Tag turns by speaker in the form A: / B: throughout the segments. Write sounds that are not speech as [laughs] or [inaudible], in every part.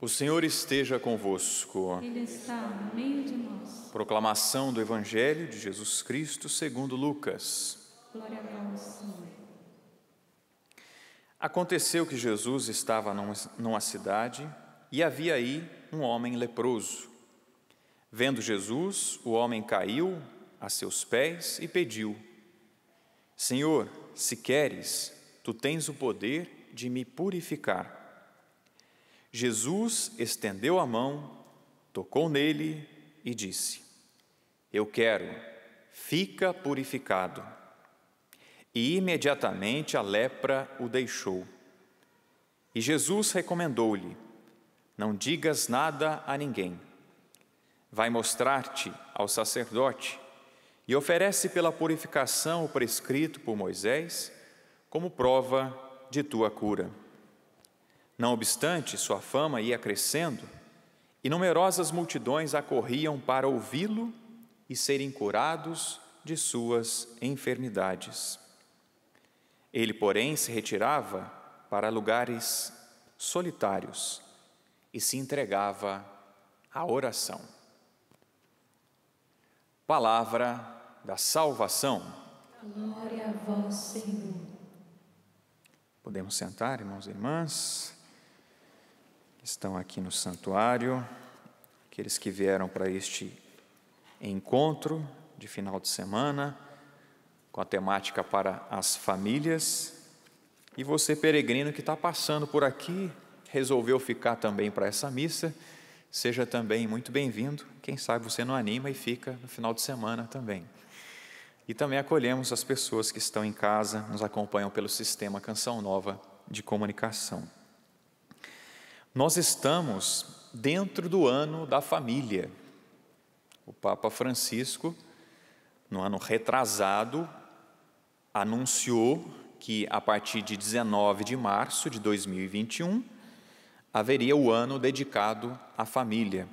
A: O Senhor esteja convosco.
B: Ele está no meio de nós.
A: Proclamação do Evangelho de Jesus Cristo segundo Lucas.
B: Glória a Deus, Senhor.
A: Aconteceu que Jesus estava numa cidade e havia aí um homem leproso. Vendo Jesus, o homem caiu a seus pés e pediu: Senhor, se queres, Tu tens o poder de me purificar. Jesus estendeu a mão, tocou nele e disse: Eu quero, fica purificado. E imediatamente a lepra o deixou. E Jesus recomendou-lhe: Não digas nada a ninguém. Vai mostrar-te ao sacerdote e oferece pela purificação o prescrito por Moisés como prova de tua cura. Não obstante, sua fama ia crescendo e numerosas multidões acorriam para ouvi-lo e serem curados de suas enfermidades. Ele, porém, se retirava para lugares solitários e se entregava à oração. Palavra da salvação.
B: Glória a vós, Senhor.
A: Podemos sentar, irmãos e irmãs, estão aqui no santuário, aqueles que vieram para este encontro de final de semana, com a temática para as famílias, e você, peregrino, que está passando por aqui, resolveu ficar também para essa missa, seja também muito bem-vindo. Quem sabe você não anima e fica no final de semana também. E também acolhemos as pessoas que estão em casa, nos acompanham pelo sistema Canção Nova de Comunicação. Nós estamos dentro do ano da família. O Papa Francisco, no ano retrasado, anunciou que a partir de 19 de março de 2021 haveria o ano dedicado à família.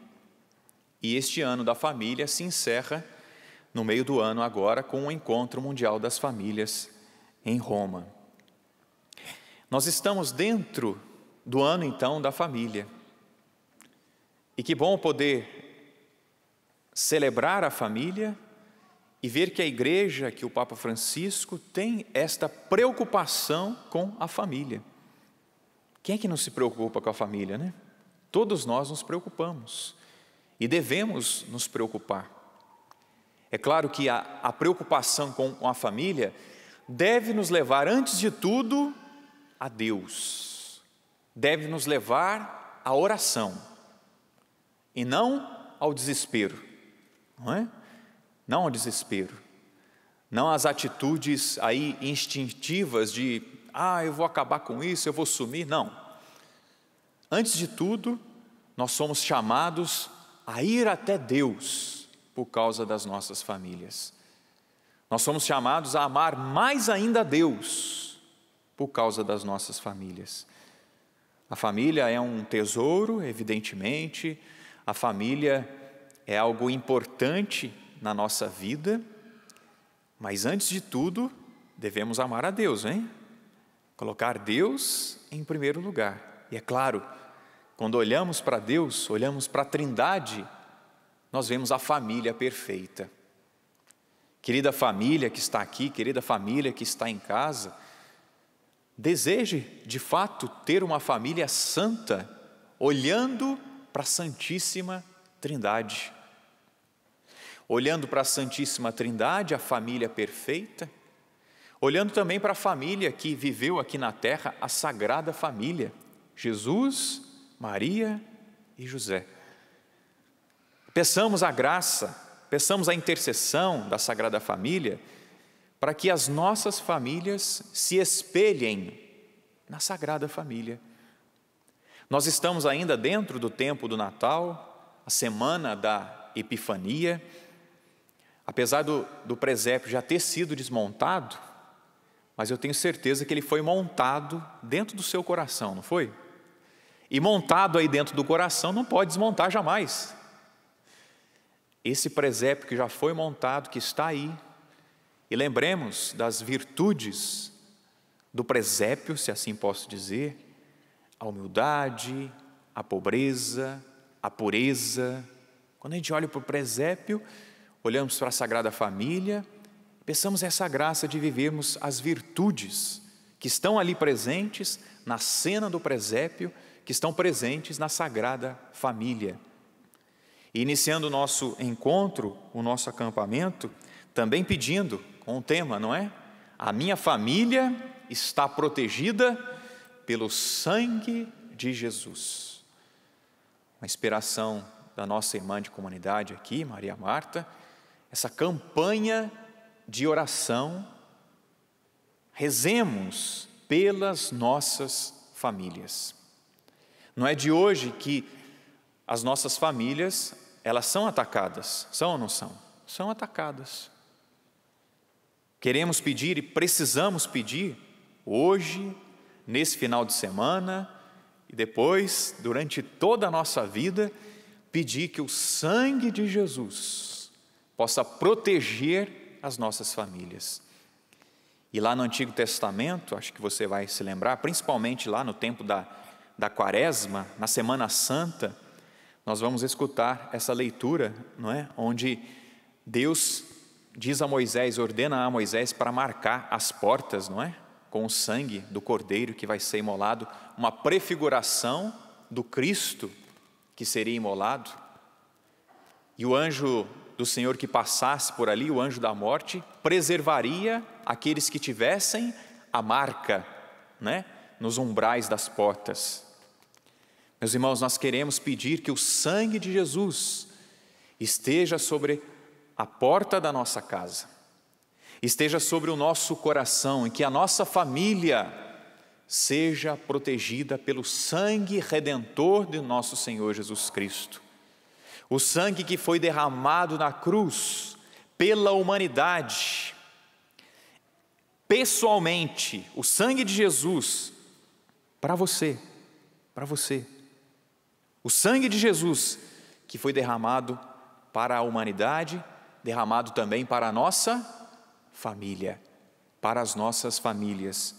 A: E este ano da família se encerra no meio do ano agora com o Encontro Mundial das Famílias em Roma. Nós estamos dentro do ano então da família. E que bom poder celebrar a família e ver que a igreja, que o Papa Francisco tem esta preocupação com a família. Quem é que não se preocupa com a família, né? Todos nós nos preocupamos e devemos nos preocupar. É claro que a, a preocupação com a família deve nos levar, antes de tudo, a Deus, deve nos levar à oração e não ao desespero, não é? Não ao desespero, não às atitudes aí instintivas de, ah, eu vou acabar com isso, eu vou sumir, não. Antes de tudo, nós somos chamados a ir até Deus por causa das nossas famílias. Nós somos chamados a amar mais ainda a Deus por causa das nossas famílias. A família é um tesouro, evidentemente, a família é algo importante na nossa vida, mas antes de tudo, devemos amar a Deus, hein? Colocar Deus em primeiro lugar. E é claro, quando olhamos para Deus, olhamos para a Trindade, nós vemos a família perfeita. Querida família que está aqui, querida família que está em casa, deseje de fato ter uma família santa, olhando para a Santíssima Trindade. Olhando para a Santíssima Trindade, a família perfeita, olhando também para a família que viveu aqui na terra, a Sagrada Família: Jesus, Maria e José. Peçamos a graça, peçamos a intercessão da Sagrada Família para que as nossas famílias se espelhem na Sagrada Família. Nós estamos ainda dentro do tempo do Natal, a semana da Epifania. Apesar do, do presépio já ter sido desmontado, mas eu tenho certeza que ele foi montado dentro do seu coração, não foi? E montado aí dentro do coração não pode desmontar jamais esse presépio que já foi montado, que está aí, e lembremos das virtudes do presépio, se assim posso dizer, a humildade, a pobreza, a pureza. Quando a gente olha para o presépio, olhamos para a Sagrada Família, pensamos essa graça de vivermos as virtudes que estão ali presentes na cena do presépio, que estão presentes na Sagrada Família iniciando o nosso encontro, o nosso acampamento, também pedindo, com o tema, não é? A minha família está protegida pelo sangue de Jesus. Uma inspiração da nossa irmã de comunidade aqui, Maria Marta, essa campanha de oração, rezemos pelas nossas famílias. Não é de hoje que as nossas famílias elas são atacadas, são ou não são? São atacadas. Queremos pedir e precisamos pedir hoje, nesse final de semana e depois, durante toda a nossa vida, pedir que o sangue de Jesus possa proteger as nossas famílias. E lá no Antigo Testamento, acho que você vai se lembrar, principalmente lá no tempo da, da Quaresma, na Semana Santa, nós vamos escutar essa leitura, não é? Onde Deus diz a Moisés, ordena a Moisés para marcar as portas, não é? Com o sangue do cordeiro que vai ser imolado, uma prefiguração do Cristo que seria imolado. E o anjo do Senhor que passasse por ali, o anjo da morte, preservaria aqueles que tivessem a marca, né? Nos umbrais das portas. Meus irmãos, nós queremos pedir que o sangue de Jesus esteja sobre a porta da nossa casa, esteja sobre o nosso coração e que a nossa família seja protegida pelo sangue redentor de nosso Senhor Jesus Cristo. O sangue que foi derramado na cruz pela humanidade. Pessoalmente, o sangue de Jesus para você, para você. O sangue de Jesus que foi derramado para a humanidade, derramado também para a nossa família, para as nossas famílias.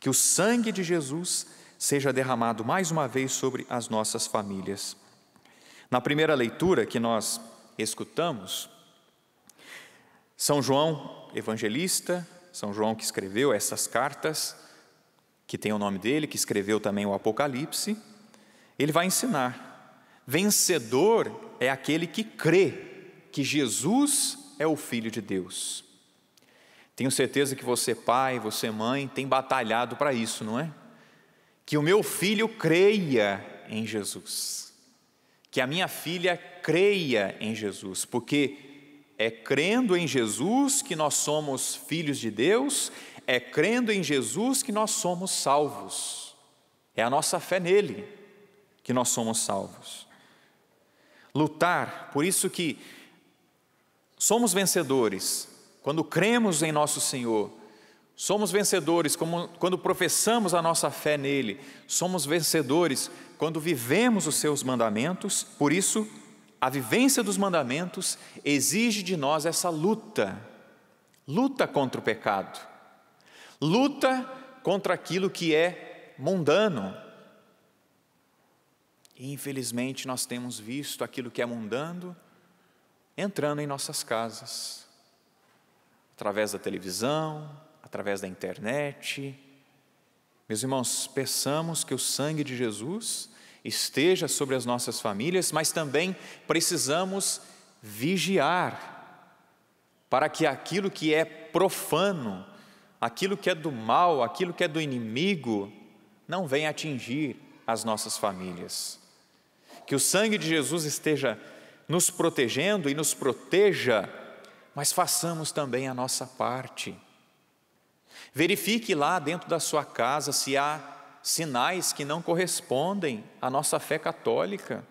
A: Que o sangue de Jesus seja derramado mais uma vez sobre as nossas famílias. Na primeira leitura que nós escutamos, São João evangelista, São João que escreveu essas cartas, que tem o nome dele, que escreveu também o Apocalipse, ele vai ensinar. Vencedor é aquele que crê que Jesus é o Filho de Deus. Tenho certeza que você, pai, você, mãe, tem batalhado para isso, não é? Que o meu filho creia em Jesus. Que a minha filha creia em Jesus, porque é crendo em Jesus que nós somos filhos de Deus, é crendo em Jesus que nós somos salvos. É a nossa fé nele que nós somos salvos. Lutar, por isso que somos vencedores quando cremos em nosso Senhor, somos vencedores como, quando professamos a nossa fé nele, somos vencedores quando vivemos os seus mandamentos, por isso, a vivência dos mandamentos exige de nós essa luta, luta contra o pecado, luta contra aquilo que é mundano, e, infelizmente, nós temos visto aquilo que é mundano entrando em nossas casas, através da televisão, através da internet. Meus irmãos, peçamos que o sangue de Jesus esteja sobre as nossas famílias, mas também precisamos vigiar para que aquilo que é profano, aquilo que é do mal, aquilo que é do inimigo, não venha atingir as nossas famílias que o sangue de Jesus esteja nos protegendo e nos proteja, mas façamos também a nossa parte. Verifique lá dentro da sua casa se há sinais que não correspondem à nossa fé católica.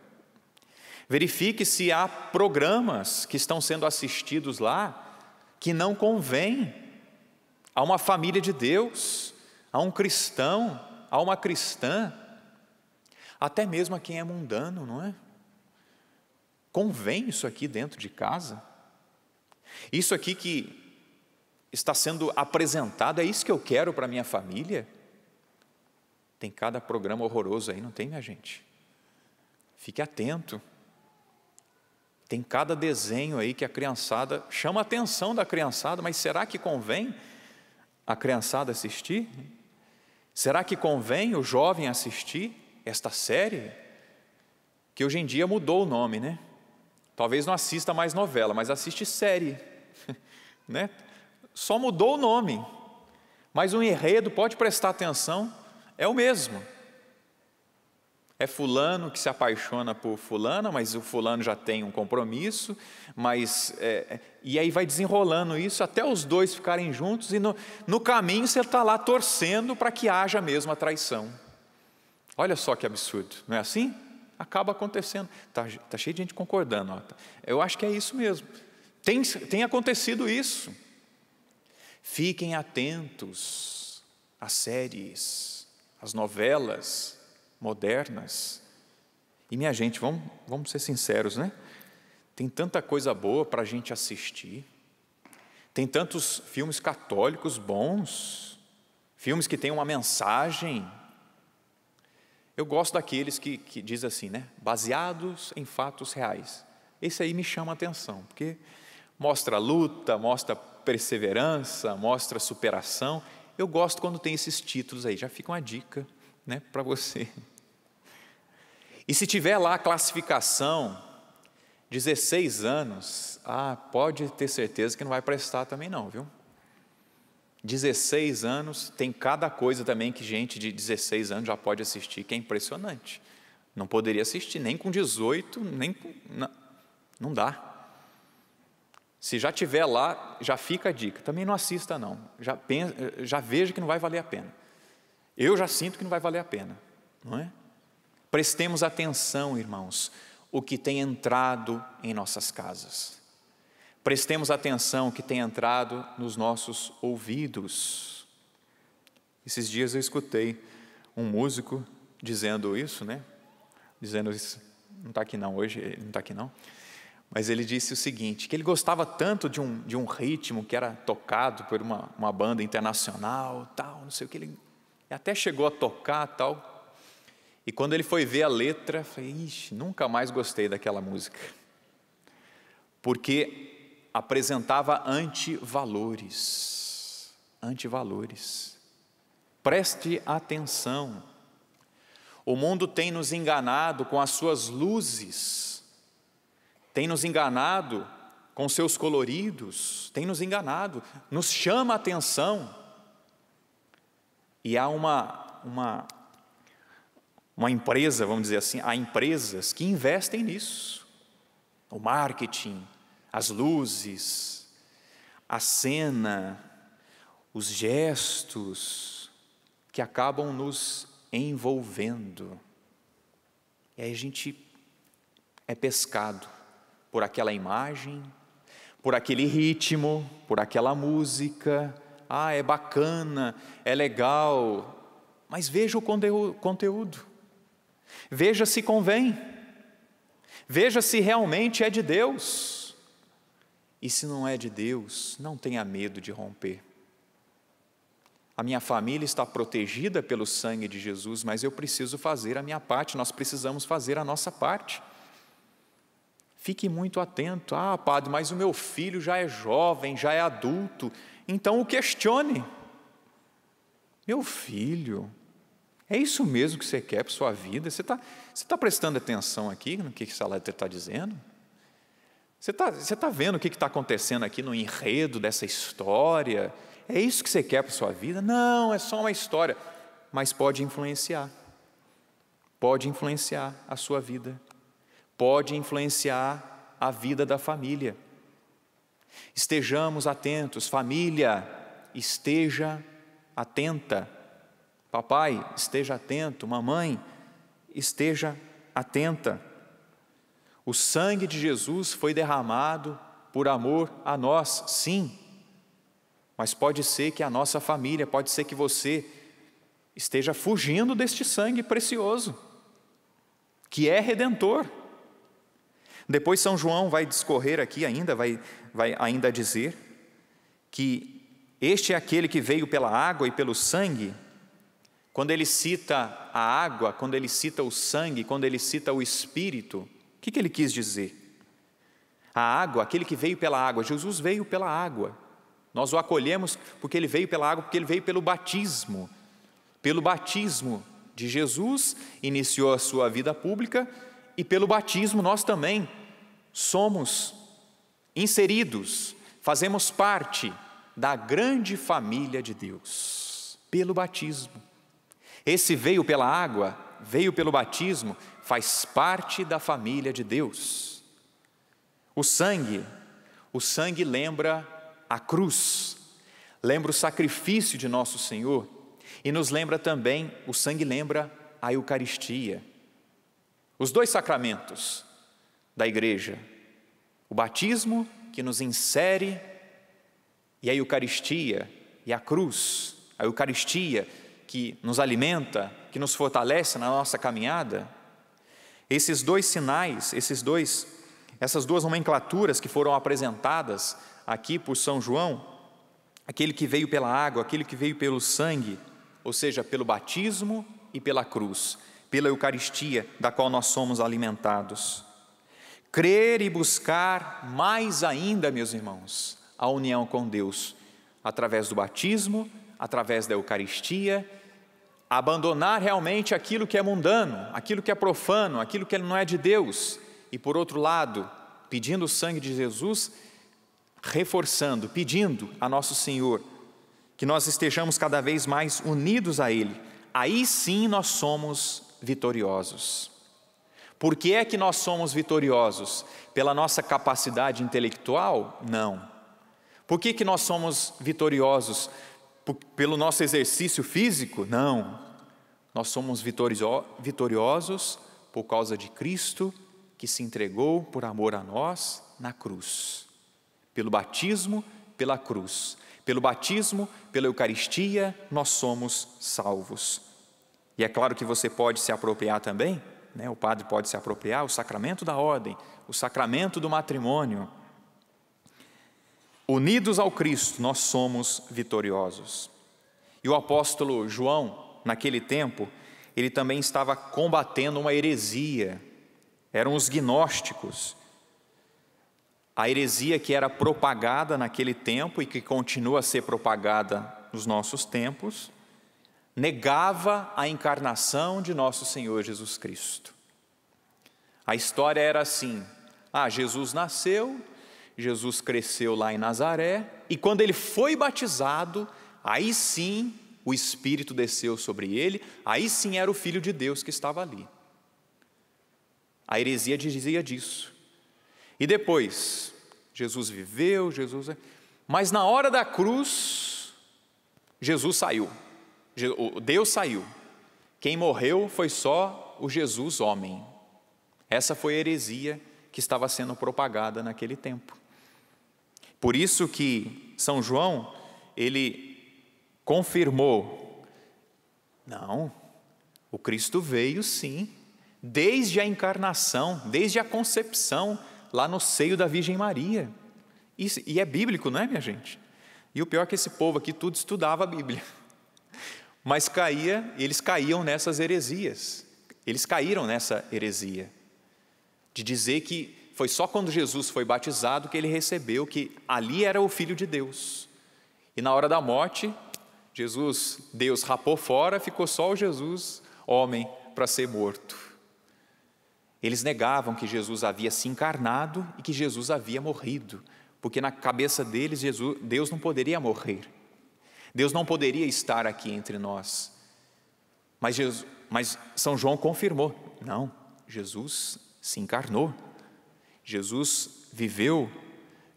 A: Verifique se há programas que estão sendo assistidos lá que não convém a uma família de Deus, a um cristão, a uma cristã até mesmo a quem é mundano, não é? Convém isso aqui dentro de casa? Isso aqui que está sendo apresentado, é isso que eu quero para minha família? Tem cada programa horroroso aí, não tem, minha gente? Fique atento. Tem cada desenho aí que a criançada chama a atenção da criançada, mas será que convém a criançada assistir? Será que convém o jovem assistir? esta série, que hoje em dia mudou o nome, né? Talvez não assista mais novela, mas assiste série, [laughs] né? Só mudou o nome, mas o enredo, pode prestar atenção, é o mesmo. É fulano que se apaixona por fulana, mas o fulano já tem um compromisso, mas é, é e aí vai desenrolando isso até os dois ficarem juntos e no, no caminho você está lá torcendo para que haja mesmo a traição. Olha só que absurdo, não é assim? Acaba acontecendo. Está tá cheio de gente concordando. Ó. Tá. Eu acho que é isso mesmo. Tem, tem acontecido isso. Fiquem atentos às séries, às novelas modernas. E minha gente, vamos, vamos ser sinceros, né? Tem tanta coisa boa para a gente assistir. Tem tantos filmes católicos bons, filmes que têm uma mensagem eu gosto daqueles que, que diz assim, né? Baseados em fatos reais. Esse aí me chama a atenção, porque mostra luta, mostra perseverança, mostra superação. Eu gosto quando tem esses títulos aí, já fica uma dica né, para você. E se tiver lá a classificação, 16 anos, ah, pode ter certeza que não vai prestar também não, viu? 16 anos, tem cada coisa também que gente de 16 anos já pode assistir, que é impressionante. Não poderia assistir nem com 18, nem com. Não, não dá. Se já tiver lá, já fica a dica. Também não assista, não. Já, pensa, já veja que não vai valer a pena. Eu já sinto que não vai valer a pena, não é? Prestemos atenção, irmãos, o que tem entrado em nossas casas. Prestemos atenção que tem entrado nos nossos ouvidos. Esses dias eu escutei um músico dizendo isso, né? Dizendo isso, não está aqui não hoje, ele não está aqui não. Mas ele disse o seguinte, que ele gostava tanto de um, de um ritmo que era tocado por uma, uma banda internacional, tal, não sei o que, ele até chegou a tocar, tal, e quando ele foi ver a letra, falei, ixi, nunca mais gostei daquela música. Porque apresentava antivalores. Antivalores. Preste atenção. O mundo tem nos enganado com as suas luzes, tem nos enganado com seus coloridos, tem nos enganado, nos chama a atenção. E há uma, uma, uma empresa, vamos dizer assim, há empresas que investem nisso. O marketing, as luzes, a cena, os gestos que acabam nos envolvendo. E aí a gente é pescado por aquela imagem, por aquele ritmo, por aquela música. Ah, é bacana, é legal, mas veja o conteúdo. Veja se convém. Veja se realmente é de Deus. E se não é de Deus, não tenha medo de romper. A minha família está protegida pelo sangue de Jesus, mas eu preciso fazer a minha parte, nós precisamos fazer a nossa parte. Fique muito atento. Ah, padre, mas o meu filho já é jovem, já é adulto. Então o questione. Meu filho, é isso mesmo que você quer para sua vida? Você está, você está prestando atenção aqui no que essa letra está dizendo? Você está tá vendo o que está acontecendo aqui no enredo dessa história? É isso que você quer para a sua vida? Não, é só uma história. Mas pode influenciar. Pode influenciar a sua vida. Pode influenciar a vida da família. Estejamos atentos, família, esteja atenta. Papai, esteja atento. Mamãe, esteja atenta. O sangue de Jesus foi derramado por amor a nós, sim. Mas pode ser que a nossa família, pode ser que você esteja fugindo deste sangue precioso, que é redentor. Depois São João vai discorrer aqui ainda, vai, vai ainda dizer que este é aquele que veio pela água e pelo sangue. Quando ele cita a água, quando ele cita o sangue, quando ele cita o espírito, que, que ele quis dizer? A água, aquele que veio pela água, Jesus veio pela água. Nós o acolhemos porque ele veio pela água, porque ele veio pelo batismo. Pelo batismo de Jesus, iniciou a sua vida pública, e pelo batismo nós também somos inseridos, fazemos parte da grande família de Deus, pelo batismo. Esse veio pela água, veio pelo batismo, faz parte da família de Deus. O sangue, o sangue lembra a cruz, lembra o sacrifício de nosso Senhor e nos lembra também, o sangue lembra a Eucaristia. Os dois sacramentos da igreja, o batismo que nos insere e a Eucaristia e a cruz, a Eucaristia que nos alimenta, que nos fortalece na nossa caminhada, esses dois sinais, esses dois, essas duas nomenclaturas que foram apresentadas aqui por São João, aquele que veio pela água, aquele que veio pelo sangue, ou seja, pelo batismo e pela cruz, pela Eucaristia da qual nós somos alimentados. Crer e buscar mais ainda, meus irmãos, a união com Deus, através do batismo, através da Eucaristia abandonar realmente aquilo que é mundano, aquilo que é profano, aquilo que não é de Deus, e por outro lado, pedindo o sangue de Jesus, reforçando, pedindo a nosso Senhor que nós estejamos cada vez mais unidos a Ele, aí sim nós somos vitoriosos. Por que é que nós somos vitoriosos? Pela nossa capacidade intelectual? Não. Por que, que nós somos vitoriosos? pelo nosso exercício físico? Não. Nós somos vitoriosos por causa de Cristo que se entregou por amor a nós na cruz. Pelo batismo, pela cruz. Pelo batismo, pela Eucaristia, nós somos salvos. E é claro que você pode se apropriar também, né? o padre pode se apropriar, o sacramento da ordem, o sacramento do matrimônio. Unidos ao Cristo, nós somos vitoriosos. E o apóstolo João, naquele tempo, ele também estava combatendo uma heresia. Eram os gnósticos. A heresia que era propagada naquele tempo e que continua a ser propagada nos nossos tempos, negava a encarnação de nosso Senhor Jesus Cristo. A história era assim: ah, Jesus nasceu, Jesus cresceu lá em Nazaré e quando ele foi batizado, aí sim o Espírito desceu sobre ele, aí sim era o Filho de Deus que estava ali. A heresia dizia disso. E depois, Jesus viveu, Jesus. É, mas na hora da cruz, Jesus saiu. Deus saiu. Quem morreu foi só o Jesus homem. Essa foi a heresia que estava sendo propagada naquele tempo. Por isso que São João, ele confirmou: não, o Cristo veio sim, desde a encarnação, desde a concepção, lá no seio da Virgem Maria. Isso, e é bíblico, não é, minha gente? E o pior é que esse povo aqui tudo estudava a Bíblia. [laughs] Mas caía, eles caíam nessas heresias. Eles caíram nessa heresia de dizer que foi só quando Jesus foi batizado que ele recebeu que ali era o Filho de Deus. E na hora da morte, Jesus, Deus rapou fora, ficou só o Jesus, homem, para ser morto. Eles negavam que Jesus havia se encarnado e que Jesus havia morrido, porque na cabeça deles Jesus, Deus não poderia morrer. Deus não poderia estar aqui entre nós. Mas, Jesus, mas São João confirmou: não, Jesus se encarnou, Jesus viveu,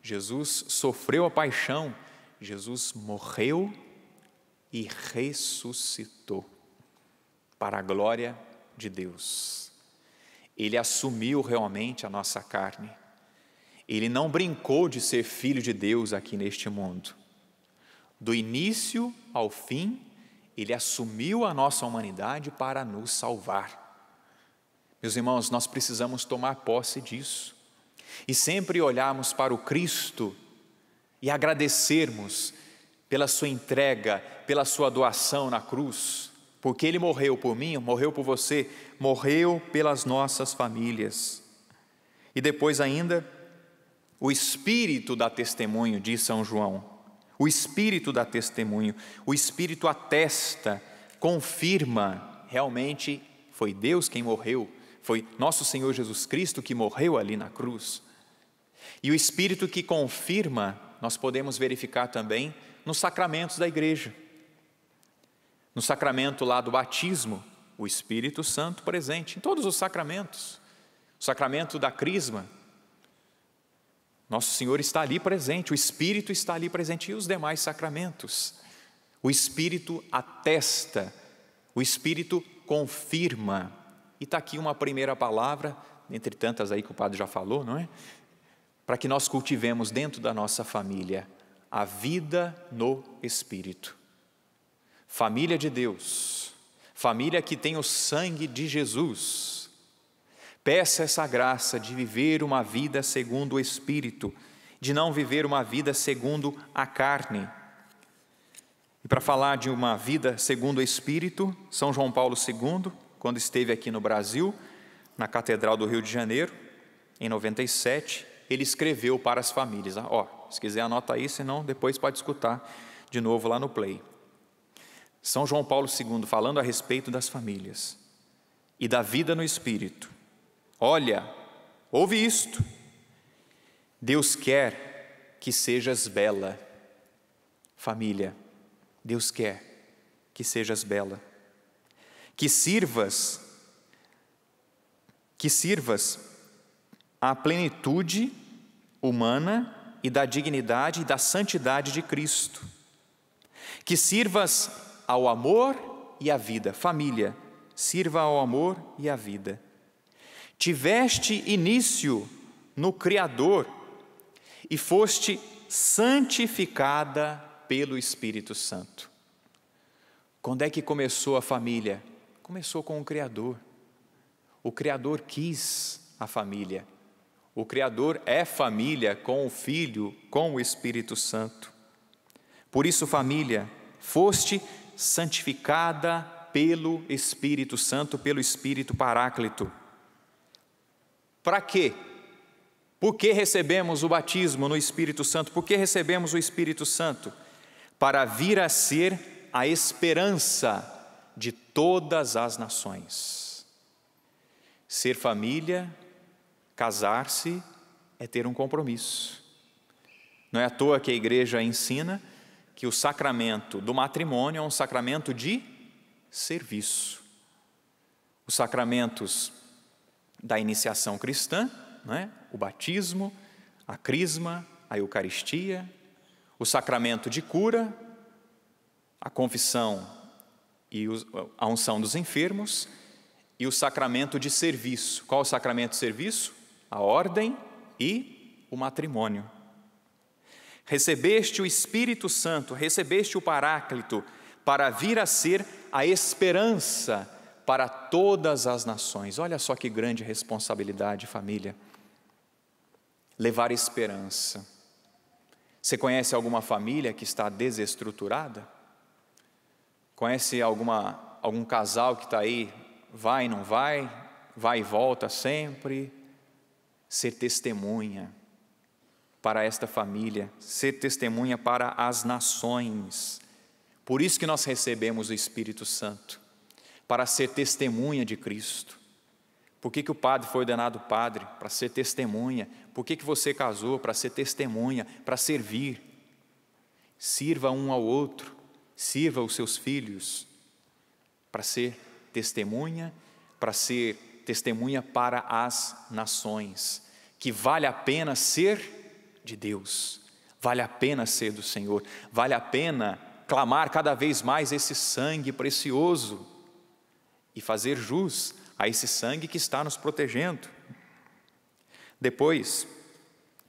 A: Jesus sofreu a paixão, Jesus morreu e ressuscitou para a glória de Deus. Ele assumiu realmente a nossa carne. Ele não brincou de ser filho de Deus aqui neste mundo. Do início ao fim, ele assumiu a nossa humanidade para nos salvar. Meus irmãos, nós precisamos tomar posse disso e sempre olharmos para o Cristo e agradecermos pela sua entrega, pela sua doação na cruz, porque ele morreu por mim, morreu por você, morreu pelas nossas famílias. E depois ainda, o espírito dá testemunho, diz São João. O espírito dá testemunho, o espírito atesta, confirma, realmente foi Deus quem morreu foi nosso Senhor Jesus Cristo que morreu ali na cruz. E o Espírito que confirma, nós podemos verificar também nos sacramentos da igreja. No sacramento lá do batismo, o Espírito Santo presente em todos os sacramentos. O sacramento da crisma, nosso Senhor está ali presente, o Espírito está ali presente e os demais sacramentos. O Espírito atesta, o Espírito confirma e está aqui uma primeira palavra, entre tantas aí que o padre já falou, não é? Para que nós cultivemos dentro da nossa família a vida no Espírito. Família de Deus, família que tem o sangue de Jesus. Peça essa graça de viver uma vida segundo o Espírito, de não viver uma vida segundo a carne. E para falar de uma vida segundo o Espírito, São João Paulo II quando esteve aqui no Brasil, na Catedral do Rio de Janeiro, em 97, ele escreveu para as famílias. Ah, ó, oh, se quiser anota aí, senão depois pode escutar de novo lá no play. São João Paulo II falando a respeito das famílias e da vida no espírito. Olha, ouve isto. Deus quer que sejas bela. Família, Deus quer que sejas bela que sirvas, que sirvas à plenitude humana e da dignidade e da santidade de Cristo. Que sirvas ao amor e à vida. Família, sirva ao amor e à vida. Tiveste início no Criador e foste santificada pelo Espírito Santo. Quando é que começou a família? Começou com o Criador. O Criador quis a família. O Criador é família com o Filho, com o Espírito Santo. Por isso, família, foste santificada pelo Espírito Santo, pelo Espírito Paráclito. Para quê? Por que recebemos o batismo no Espírito Santo? Por que recebemos o Espírito Santo? Para vir a ser a esperança de todas as nações. Ser família, casar-se, é ter um compromisso. Não é à toa que a igreja ensina que o sacramento do matrimônio é um sacramento de serviço. Os sacramentos da iniciação cristã, né? o batismo, a crisma, a Eucaristia, o sacramento de cura, a confissão e a unção dos enfermos e o sacramento de serviço. Qual o sacramento de serviço? A ordem e o matrimônio. Recebeste o Espírito Santo, recebeste o Paráclito, para vir a ser a esperança para todas as nações. Olha só que grande responsabilidade, família. Levar esperança. Você conhece alguma família que está desestruturada? Conhece alguma, algum casal que está aí, vai e não vai, vai e volta sempre? Ser testemunha para esta família, ser testemunha para as nações. Por isso que nós recebemos o Espírito Santo, para ser testemunha de Cristo. Por que, que o padre foi ordenado padre? Para ser testemunha. Por que, que você casou? Para ser testemunha, para servir. Sirva um ao outro sirva os seus filhos para ser testemunha, para ser testemunha para as nações, que vale a pena ser de Deus, vale a pena ser do Senhor, vale a pena clamar cada vez mais esse sangue precioso e fazer jus a esse sangue que está nos protegendo. Depois,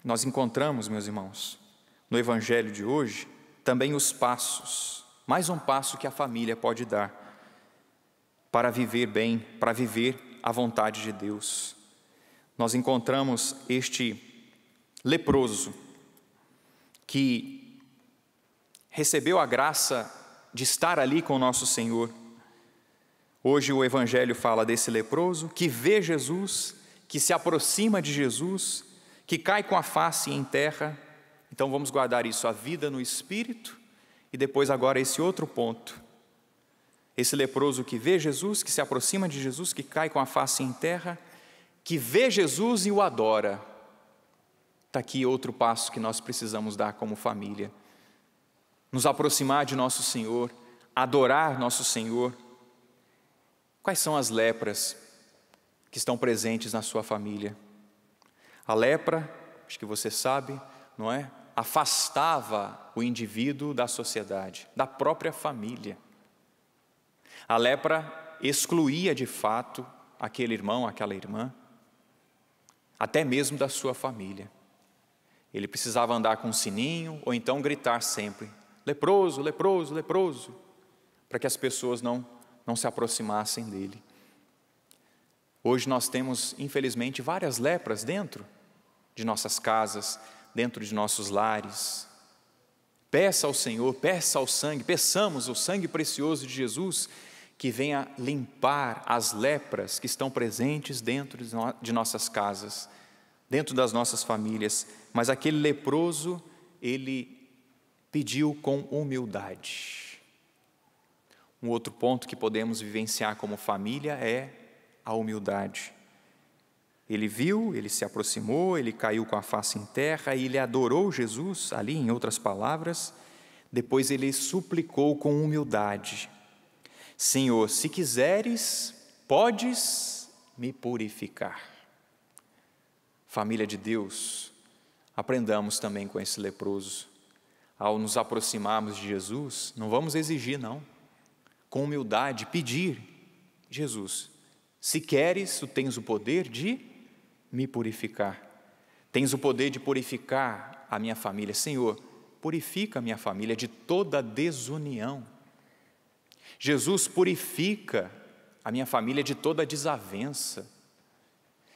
A: nós encontramos, meus irmãos, no Evangelho de hoje, também os passos mais um passo que a família pode dar para viver bem, para viver a vontade de Deus. Nós encontramos este leproso que recebeu a graça de estar ali com o nosso Senhor. Hoje o Evangelho fala desse leproso que vê Jesus, que se aproxima de Jesus, que cai com a face em terra. Então vamos guardar isso, a vida no espírito e depois, agora, esse outro ponto. Esse leproso que vê Jesus, que se aproxima de Jesus, que cai com a face em terra, que vê Jesus e o adora. Está aqui outro passo que nós precisamos dar como família. Nos aproximar de nosso Senhor, adorar nosso Senhor. Quais são as lepras que estão presentes na sua família? A lepra, acho que você sabe, não é? afastava o indivíduo da sociedade, da própria família. A lepra excluía de fato aquele irmão, aquela irmã, até mesmo da sua família. Ele precisava andar com um sininho ou então gritar sempre: leproso, leproso, leproso, para que as pessoas não, não se aproximassem dele. Hoje nós temos, infelizmente, várias lepras dentro de nossas casas, dentro de nossos lares. Peça ao Senhor, peça ao sangue, peçamos o sangue precioso de Jesus que venha limpar as lepras que estão presentes dentro de nossas casas, dentro das nossas famílias. Mas aquele leproso, ele pediu com humildade. Um outro ponto que podemos vivenciar como família é a humildade. Ele viu, ele se aproximou, ele caiu com a face em terra e ele adorou Jesus, ali em outras palavras. Depois ele suplicou com humildade: Senhor, se quiseres, podes me purificar. Família de Deus, aprendamos também com esse leproso. Ao nos aproximarmos de Jesus, não vamos exigir, não. Com humildade, pedir: Jesus, se queres, tu tens o poder de me purificar. Tens o poder de purificar a minha família. Senhor, purifica a minha família de toda desunião. Jesus, purifica a minha família de toda desavença.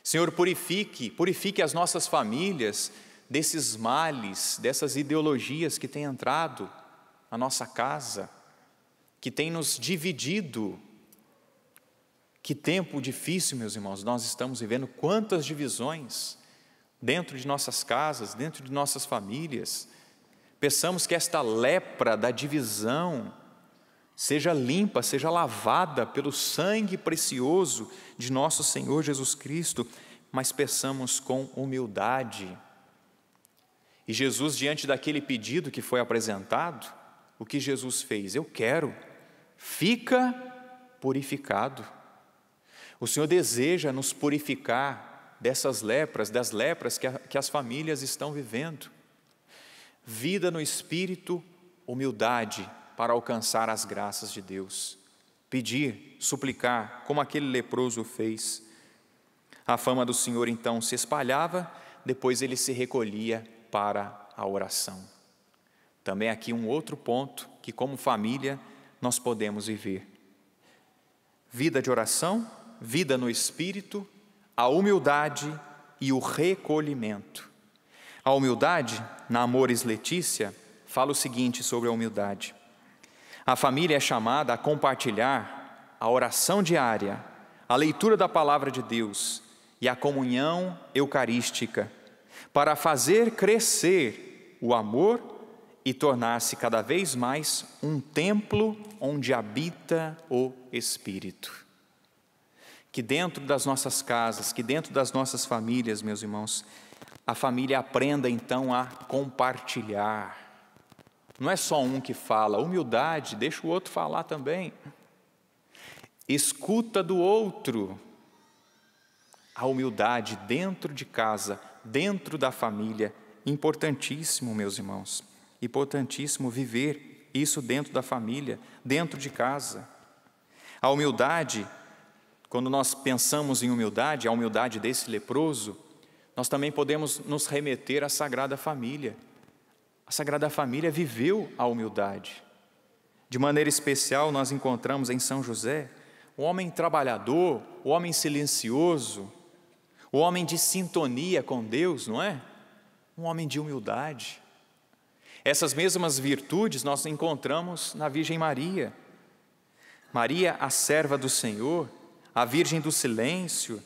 A: Senhor, purifique, purifique as nossas famílias desses males, dessas ideologias que têm entrado na nossa casa, que têm nos dividido que tempo difícil, meus irmãos, nós estamos vivendo, quantas divisões dentro de nossas casas, dentro de nossas famílias. Peçamos que esta lepra da divisão seja limpa, seja lavada pelo sangue precioso de nosso Senhor Jesus Cristo, mas peçamos com humildade. E Jesus, diante daquele pedido que foi apresentado, o que Jesus fez? Eu quero, fica purificado. O Senhor deseja nos purificar dessas lepras, das lepras que, a, que as famílias estão vivendo. Vida no espírito, humildade para alcançar as graças de Deus. Pedir, suplicar, como aquele leproso fez. A fama do Senhor então se espalhava, depois ele se recolhia para a oração. Também aqui um outro ponto que, como família, nós podemos viver: vida de oração vida no espírito, a humildade e o recolhimento. A humildade, na Amores Letícia, fala o seguinte sobre a humildade. A família é chamada a compartilhar a oração diária, a leitura da palavra de Deus e a comunhão eucarística, para fazer crescer o amor e tornar-se cada vez mais um templo onde habita o Espírito que dentro das nossas casas, que dentro das nossas famílias, meus irmãos, a família aprenda então a compartilhar. Não é só um que fala, humildade, deixa o outro falar também. Escuta do outro. A humildade dentro de casa, dentro da família, importantíssimo, meus irmãos. Importantíssimo viver isso dentro da família, dentro de casa. A humildade quando nós pensamos em humildade, a humildade desse leproso, nós também podemos nos remeter à Sagrada Família. A Sagrada Família viveu a humildade. De maneira especial, nós encontramos em São José o homem trabalhador, o homem silencioso, o homem de sintonia com Deus, não é? Um homem de humildade. Essas mesmas virtudes nós encontramos na Virgem Maria. Maria, a serva do Senhor, a Virgem do Silêncio,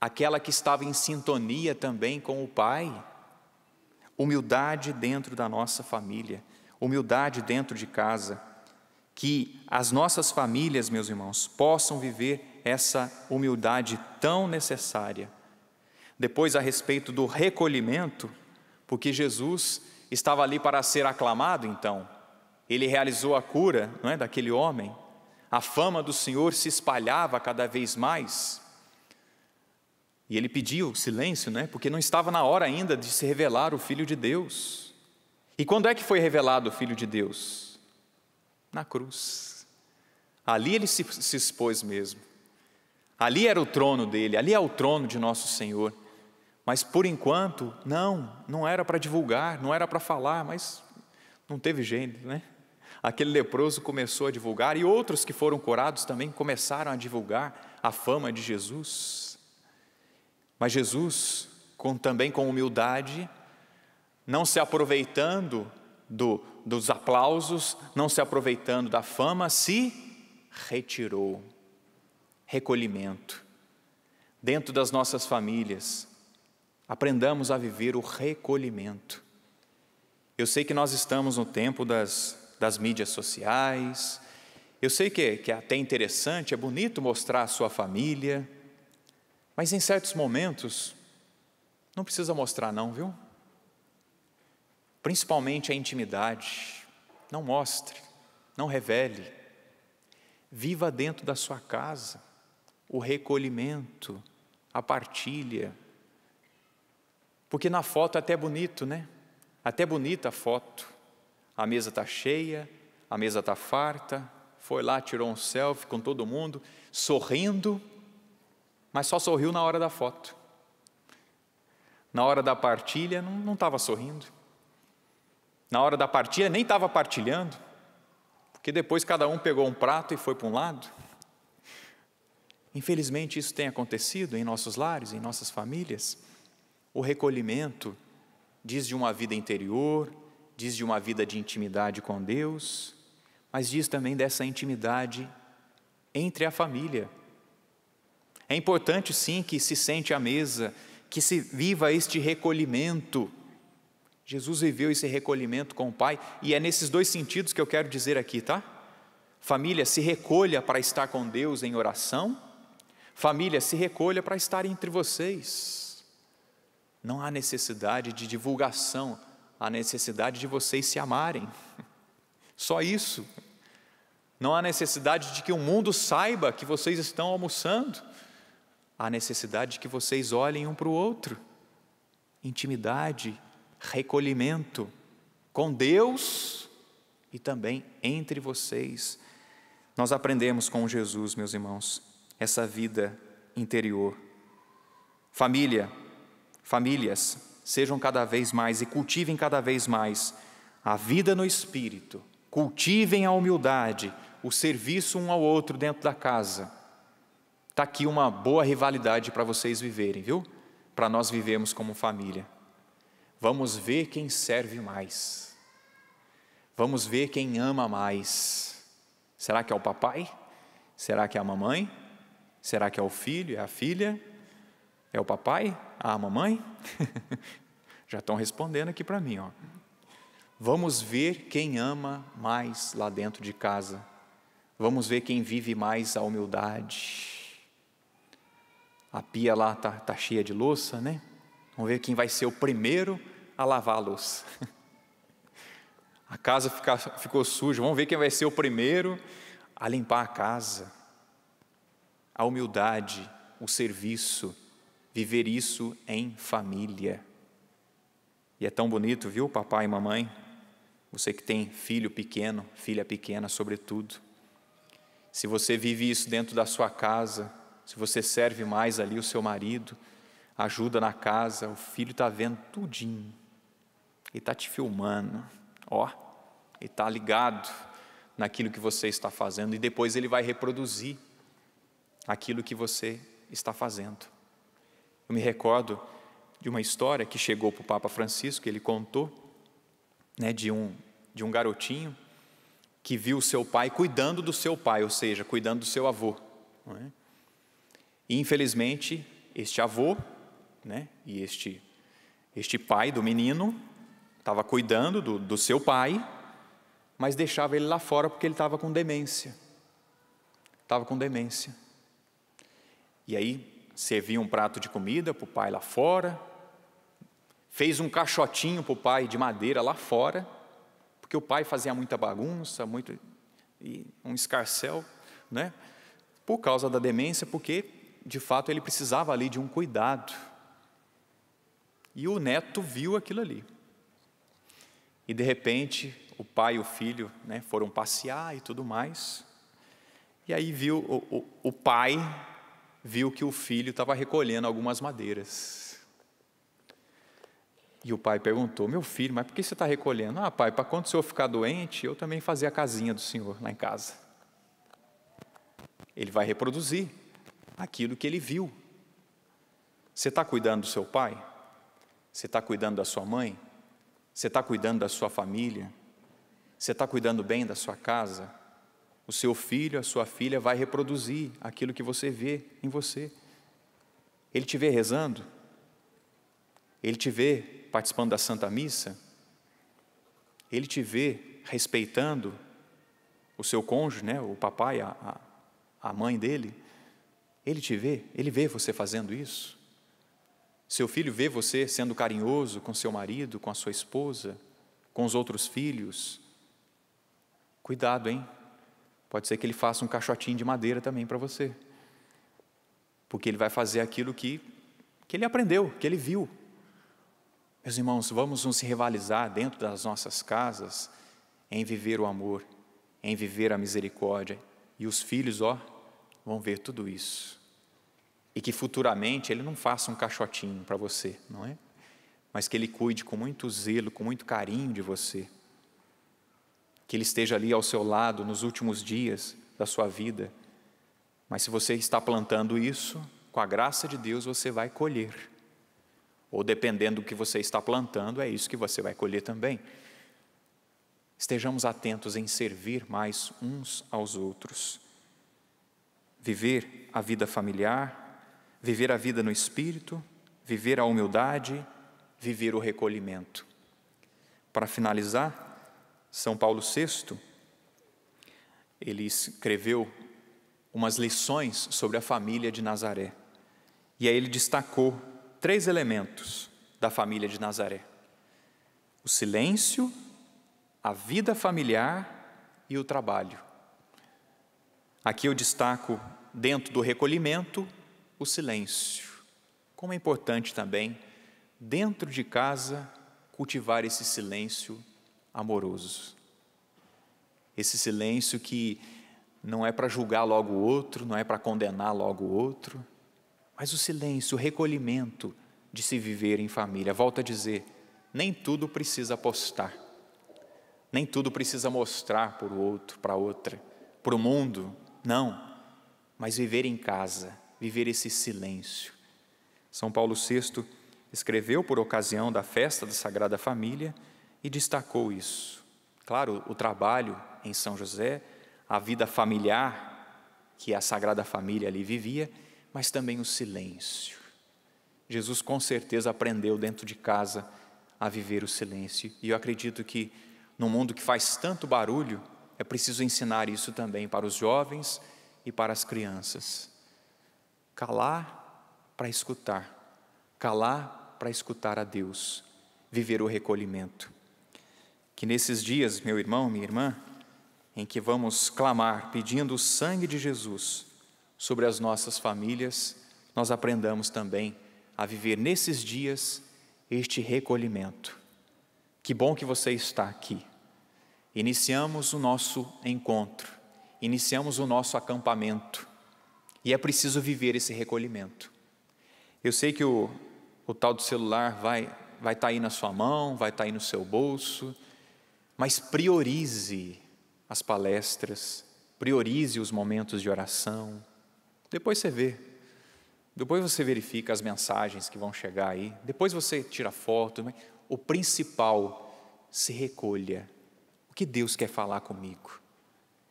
A: aquela que estava em sintonia também com o Pai. Humildade dentro da nossa família, humildade dentro de casa. Que as nossas famílias, meus irmãos, possam viver essa humildade tão necessária. Depois, a respeito do recolhimento, porque Jesus estava ali para ser aclamado, então. Ele realizou a cura não é, daquele homem, a fama do Senhor se espalhava cada vez mais. E ele pediu silêncio, né? Porque não estava na hora ainda de se revelar o Filho de Deus. E quando é que foi revelado o Filho de Deus? Na cruz. Ali ele se, se expôs mesmo. Ali era o trono dele, ali é o trono de nosso Senhor. Mas por enquanto, não, não era para divulgar, não era para falar, mas não teve jeito, né? Aquele leproso começou a divulgar e outros que foram curados também começaram a divulgar a fama de Jesus. Mas Jesus, com, também com humildade, não se aproveitando do, dos aplausos, não se aproveitando da fama, se retirou. Recolhimento. Dentro das nossas famílias, aprendamos a viver o recolhimento. Eu sei que nós estamos no tempo das das mídias sociais. Eu sei que, é, que é até interessante, é bonito mostrar a sua família, mas em certos momentos, não precisa mostrar, não, viu? Principalmente a intimidade. Não mostre, não revele. Viva dentro da sua casa o recolhimento, a partilha. Porque na foto até é bonito, né? Até é bonita a foto a mesa está cheia, a mesa está farta, foi lá, tirou um selfie com todo mundo, sorrindo, mas só sorriu na hora da foto. Na hora da partilha, não estava sorrindo. Na hora da partilha, nem estava partilhando, porque depois cada um pegou um prato e foi para um lado. Infelizmente, isso tem acontecido em nossos lares, em nossas famílias. O recolhimento diz de uma vida interior, diz de uma vida de intimidade com Deus, mas diz também dessa intimidade entre a família. É importante sim que se sente à mesa, que se viva este recolhimento. Jesus viveu esse recolhimento com o Pai, e é nesses dois sentidos que eu quero dizer aqui, tá? Família, se recolha para estar com Deus em oração. Família, se recolha para estar entre vocês. Não há necessidade de divulgação a necessidade de vocês se amarem. [laughs] Só isso. Não há necessidade de que o mundo saiba que vocês estão almoçando. Há necessidade de que vocês olhem um para o outro. Intimidade, recolhimento com Deus e também entre vocês. Nós aprendemos com Jesus, meus irmãos, essa vida interior. Família, famílias, sejam cada vez mais e cultivem cada vez mais a vida no espírito, cultivem a humildade, o serviço um ao outro dentro da casa. Está aqui uma boa rivalidade para vocês viverem, viu? Para nós vivermos como família. Vamos ver quem serve mais. Vamos ver quem ama mais. Será que é o papai? Será que é a mamãe? Será que é o filho? É a filha? É o papai? Ah, a mamãe? [laughs] Já estão respondendo aqui para mim. Ó. Vamos ver quem ama mais lá dentro de casa. Vamos ver quem vive mais a humildade. A pia lá está tá cheia de louça, né? Vamos ver quem vai ser o primeiro a lavar a louça. [laughs] A casa fica, ficou suja, vamos ver quem vai ser o primeiro a limpar a casa. A humildade, o serviço viver isso em família. E é tão bonito, viu, papai e mamãe? Você que tem filho pequeno, filha pequena, sobretudo. Se você vive isso dentro da sua casa, se você serve mais ali o seu marido, ajuda na casa, o filho está vendo tudinho. Ele está te filmando, ó, ele está ligado naquilo que você está fazendo e depois ele vai reproduzir aquilo que você está fazendo. Eu me recordo de uma história que chegou para o Papa Francisco, que ele contou, né, de, um, de um garotinho que viu seu pai cuidando do seu pai, ou seja, cuidando do seu avô. É? E, infelizmente, este avô né, e este, este pai do menino estava cuidando do, do seu pai, mas deixava ele lá fora porque ele estava com demência. Estava com demência. E aí, servia um prato de comida para o pai lá fora, fez um caixotinho para o pai de madeira lá fora, porque o pai fazia muita bagunça, muito um escarcel, né? Por causa da demência, porque de fato ele precisava ali de um cuidado. E o neto viu aquilo ali. E de repente, o pai e o filho né, foram passear e tudo mais. E aí viu o, o, o pai viu que o filho estava recolhendo algumas madeiras. E o pai perguntou: Meu filho, mas por que você está recolhendo? Ah, pai, para quando o senhor ficar doente, eu também fazer a casinha do senhor lá em casa. Ele vai reproduzir aquilo que ele viu. Você está cuidando do seu pai? Você está cuidando da sua mãe? Você está cuidando da sua família? Você está cuidando bem da sua casa? o seu filho, a sua filha vai reproduzir aquilo que você vê em você. Ele te vê rezando, ele te vê participando da Santa Missa, ele te vê respeitando o seu cônjuge, né, o papai, a, a mãe dele. Ele te vê, ele vê você fazendo isso. Seu filho vê você sendo carinhoso com seu marido, com a sua esposa, com os outros filhos. Cuidado, hein? Pode ser que ele faça um caixotinho de madeira também para você. Porque ele vai fazer aquilo que, que ele aprendeu, que ele viu. Meus irmãos, vamos nos rivalizar dentro das nossas casas em viver o amor, em viver a misericórdia. E os filhos, ó, vão ver tudo isso. E que futuramente ele não faça um caixotinho para você, não é? Mas que ele cuide com muito zelo, com muito carinho de você que Ele esteja ali ao seu lado nos últimos dias da sua vida. Mas se você está plantando isso, com a graça de Deus você vai colher. Ou dependendo do que você está plantando, é isso que você vai colher também. Estejamos atentos em servir mais uns aos outros. Viver a vida familiar, viver a vida no espírito, viver a humildade, viver o recolhimento. Para finalizar, são Paulo VI, ele escreveu umas lições sobre a família de Nazaré. E aí ele destacou três elementos da família de Nazaré: o silêncio, a vida familiar e o trabalho. Aqui eu destaco, dentro do recolhimento, o silêncio. Como é importante também, dentro de casa, cultivar esse silêncio amoroso. Esse silêncio que não é para julgar logo o outro, não é para condenar logo o outro, mas o silêncio, o recolhimento de se viver em família. Volto a dizer, nem tudo precisa apostar, nem tudo precisa mostrar para o outro, para outra, para o mundo, não, mas viver em casa, viver esse silêncio. São Paulo VI escreveu por ocasião da festa da Sagrada Família e destacou isso. Claro, o trabalho em São José, a vida familiar que a Sagrada Família ali vivia, mas também o silêncio. Jesus com certeza aprendeu dentro de casa a viver o silêncio, e eu acredito que num mundo que faz tanto barulho, é preciso ensinar isso também para os jovens e para as crianças. Calar para escutar, calar para escutar a Deus, viver o recolhimento que nesses dias, meu irmão, minha irmã, em que vamos clamar pedindo o sangue de Jesus sobre as nossas famílias, nós aprendamos também a viver nesses dias este recolhimento. Que bom que você está aqui. Iniciamos o nosso encontro, iniciamos o nosso acampamento e é preciso viver esse recolhimento. Eu sei que o, o tal do celular vai vai estar tá aí na sua mão, vai estar tá aí no seu bolso, mas priorize as palestras, priorize os momentos de oração. Depois você vê. Depois você verifica as mensagens que vão chegar aí. Depois você tira foto. O principal, se recolha. O que Deus quer falar comigo?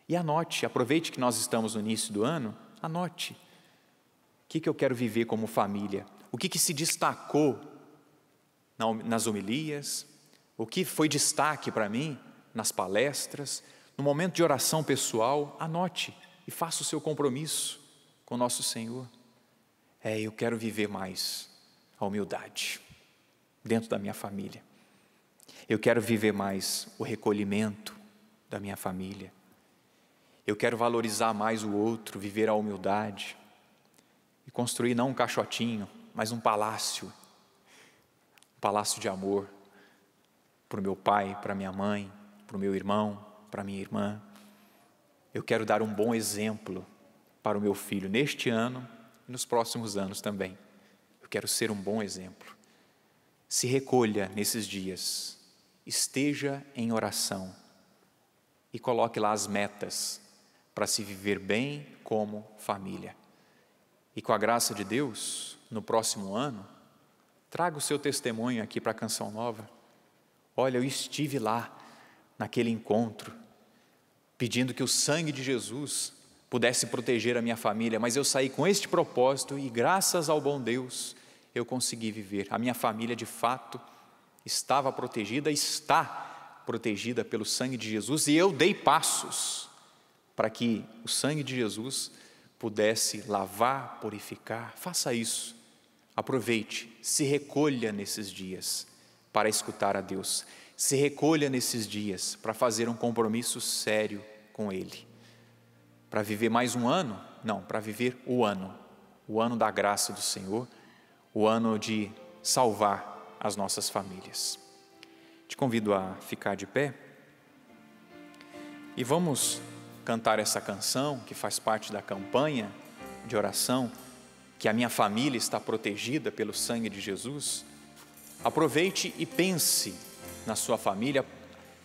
A: E anote, aproveite que nós estamos no início do ano, anote. O que, que eu quero viver como família? O que, que se destacou hum, nas homilias, o que foi destaque para mim nas palestras, no momento de oração pessoal, anote e faça o seu compromisso com o nosso Senhor. É, eu quero viver mais a humildade dentro da minha família. Eu quero viver mais o recolhimento da minha família. Eu quero valorizar mais o outro, viver a humildade e construir não um caixotinho, mas um palácio um palácio de amor, para o meu pai, para minha mãe, para o meu irmão, para minha irmã. Eu quero dar um bom exemplo para o meu filho neste ano e nos próximos anos também. Eu quero ser um bom exemplo. Se recolha nesses dias, esteja em oração e coloque lá as metas para se viver bem como família. E com a graça de Deus, no próximo ano, traga o seu testemunho aqui para a Canção Nova Olha, eu estive lá naquele encontro, pedindo que o sangue de Jesus pudesse proteger a minha família, mas eu saí com este propósito e, graças ao bom Deus, eu consegui viver. A minha família, de fato, estava protegida, está protegida pelo sangue de Jesus e eu dei passos para que o sangue de Jesus pudesse lavar, purificar. Faça isso. Aproveite, se recolha nesses dias para escutar a Deus. Se recolha nesses dias para fazer um compromisso sério com Ele. Para viver mais um ano? Não, para viver o ano. O ano da graça do Senhor, o ano de salvar as nossas famílias. Te convido a ficar de pé e vamos cantar essa canção que faz parte da campanha de oração que a minha família está protegida pelo sangue de Jesus. Aproveite e pense na sua família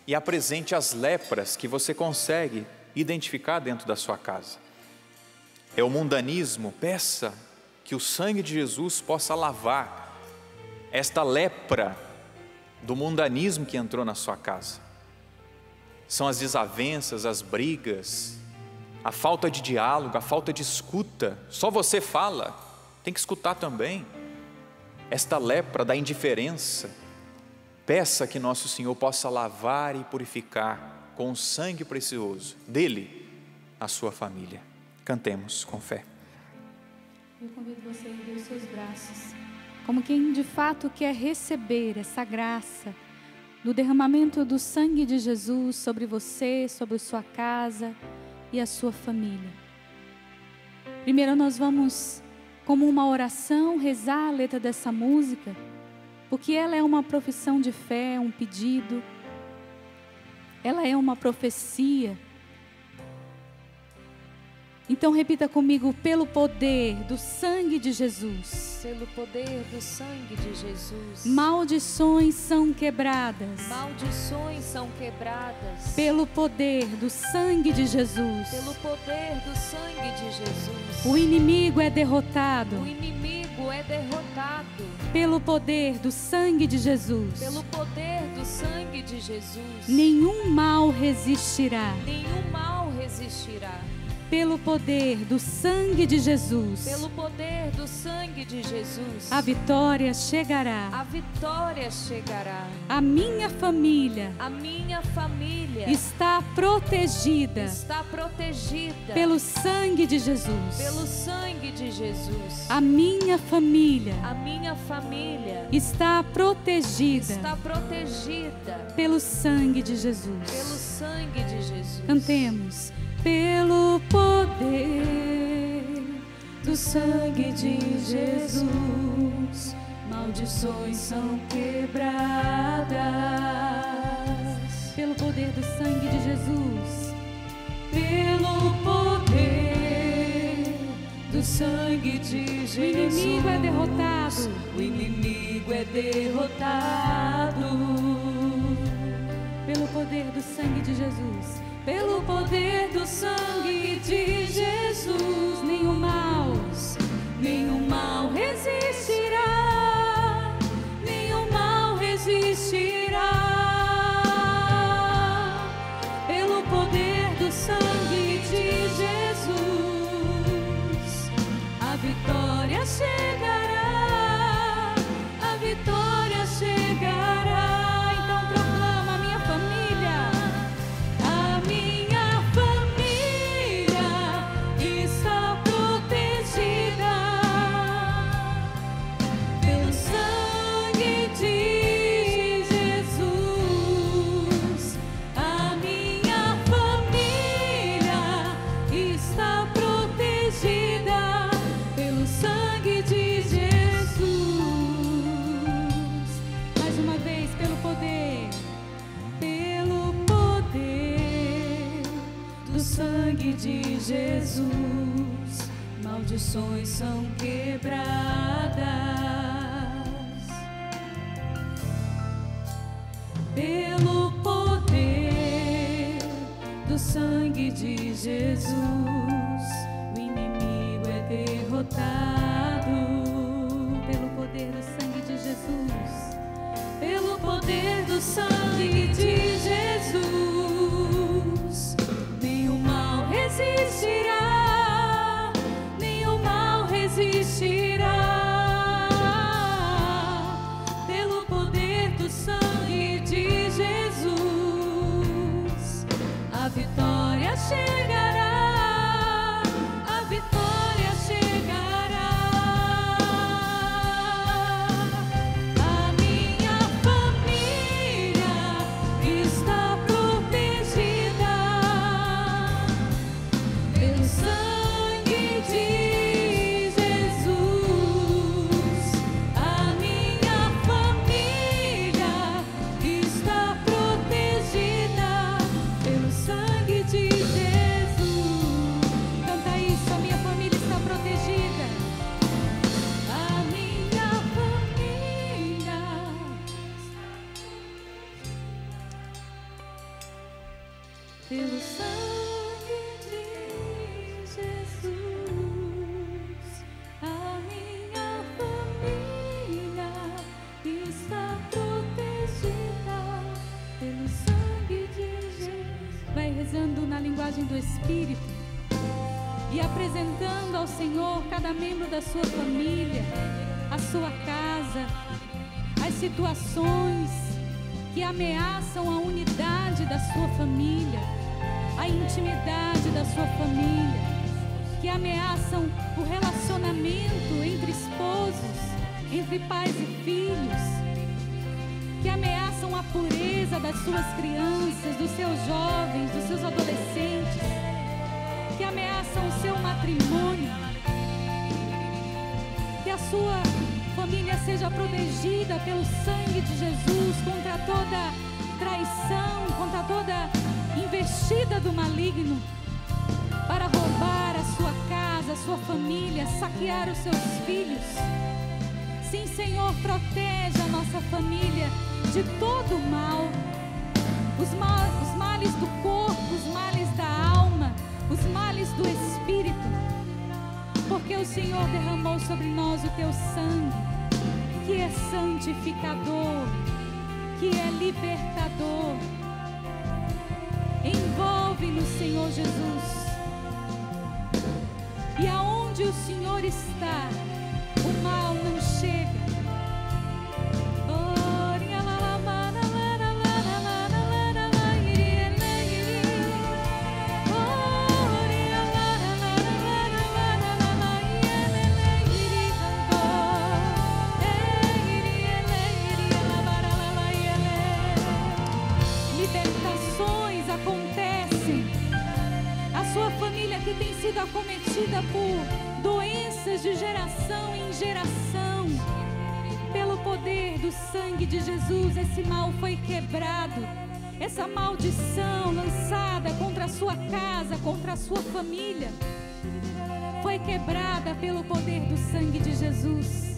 A: e apresente as lepras que você consegue identificar dentro da sua casa. É o mundanismo, peça que o sangue de Jesus possa lavar esta lepra do mundanismo que entrou na sua casa. São as desavenças, as brigas, a falta de diálogo, a falta de escuta. Só você fala, tem que escutar também esta lepra da indiferença, peça que nosso Senhor possa lavar e purificar com o sangue precioso dele a sua família. Cantemos com fé.
B: Eu convido você a erguer os seus braços, como quem de fato quer receber essa graça do derramamento do sangue de Jesus sobre você, sobre sua casa e a sua família. Primeiro nós vamos como uma oração, rezar a letra dessa música, porque ela é uma profissão de fé, um pedido, ela é uma profecia então repita comigo, pelo poder do sangue de Jesus. Pelo poder do sangue de Jesus. Maldições são quebradas. Maldições são quebradas. Pelo poder do sangue de Jesus. Pelo poder do sangue de Jesus. O inimigo é derrotado. O inimigo é derrotado. Pelo poder do sangue de Jesus. Pelo poder do sangue de Jesus. Nenhum mal resistirá. Nenhum mal resistirá pelo poder do sangue de Jesus. Pelo poder do sangue de Jesus. A vitória chegará. A vitória chegará. A minha família. A minha família está protegida. Está protegida pelo sangue de Jesus. Pelo sangue de Jesus. A minha família. A minha família está protegida. Está protegida pelo sangue de Jesus. Pelo sangue de Jesus. Cantemos pelo poder do sangue de Jesus, maldições são quebradas pelo poder do sangue de Jesus, pelo poder do sangue de Jesus. O inimigo é derrotado. O inimigo é derrotado pelo poder do sangue de Jesus pelo poder do sangue de Jesus, nenhum mal, nenhum mal resistirá, nenhum mal resistirá. Pelo poder do sangue de Jesus, a vitória chega. maldições são quebradas pelo poder do sangue de Jesus. pelo sangue de Jesus, a minha família está protegida pelo sangue de Jesus. Vai rezando na linguagem do Espírito e apresentando ao Senhor cada membro da sua família, a sua casa, as situações que ameaçam a unidade da sua família a intimidade da sua família, que ameaçam o relacionamento entre esposos, entre pais e filhos, que ameaçam a pureza das suas crianças, dos seus jovens, dos seus adolescentes, que ameaçam o seu matrimônio, que a sua família seja protegida pelo sangue de Jesus contra toda traição, contra toda revestida do maligno para roubar a sua casa, a sua família, saquear os seus filhos. Sim, Senhor, proteja a nossa família de todo o mal, os, mal, os males do corpo, os males da alma, os males do espírito, porque o Senhor derramou sobre nós o teu sangue que é santificador, que é libertador no Senhor Jesus. E aonde o Senhor está, Jesus, esse mal foi quebrado. Essa maldição lançada contra a sua casa, contra a sua família, foi quebrada pelo poder do sangue de Jesus.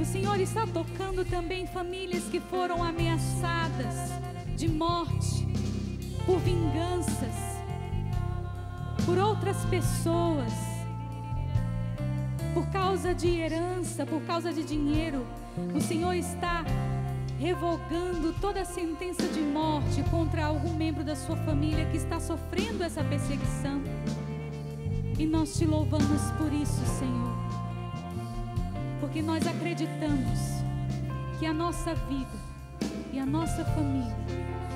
B: O Senhor está tocando também famílias que foram ameaçadas de morte, por vinganças, por outras pessoas causa de herança, por causa de dinheiro, o Senhor está revogando toda sentença de morte contra algum membro da sua família que está sofrendo essa perseguição. E nós te louvamos por isso, Senhor, porque nós acreditamos que a nossa vida e a nossa família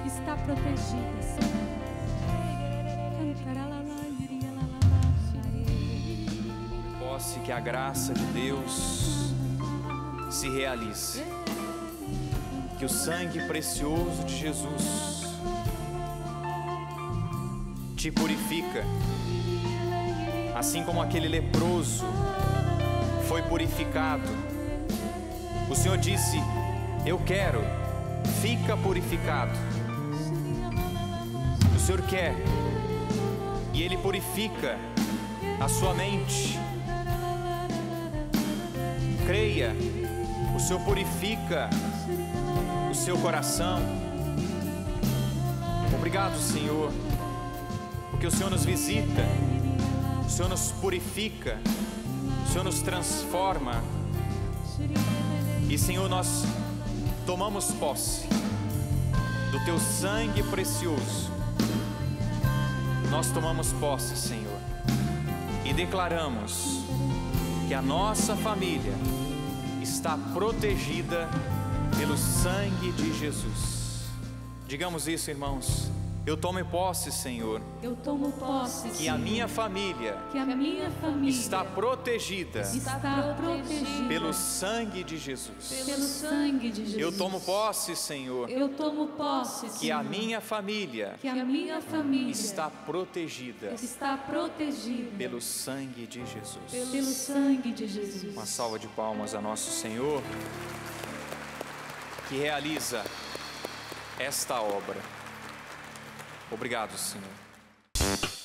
B: está protegida, Senhor.
A: posse que a graça de Deus se realize. Que o sangue precioso de Jesus te purifica, assim como aquele leproso foi purificado. O Senhor disse: Eu quero, fica purificado. O Senhor quer, e Ele purifica a sua mente creia, o Senhor purifica o seu coração. Obrigado, Senhor, porque o Senhor nos visita, o Senhor nos purifica, o Senhor nos transforma. E, Senhor, nós tomamos posse do teu sangue precioso. Nós tomamos posse, Senhor, e declaramos que a nossa família está protegida pelo sangue de Jesus. Digamos isso, irmãos. Eu tomo posse, Senhor.
B: Eu tomo posse. Que a minha
A: família.
B: Que a minha família
A: está protegida.
B: Está protegida pelo
A: sangue de Jesus.
B: Pelo sangue de Jesus. Eu
A: tomo posse, Senhor.
B: Eu tomo posse. Senhor, que a
A: minha família. Que
B: a minha família está
A: protegida. Está
B: protegida
A: pelo sangue de Jesus.
B: Pelo sangue de Jesus.
A: Uma salva de palmas a nosso Senhor que realiza esta obra. Obrigado,
B: Senhor.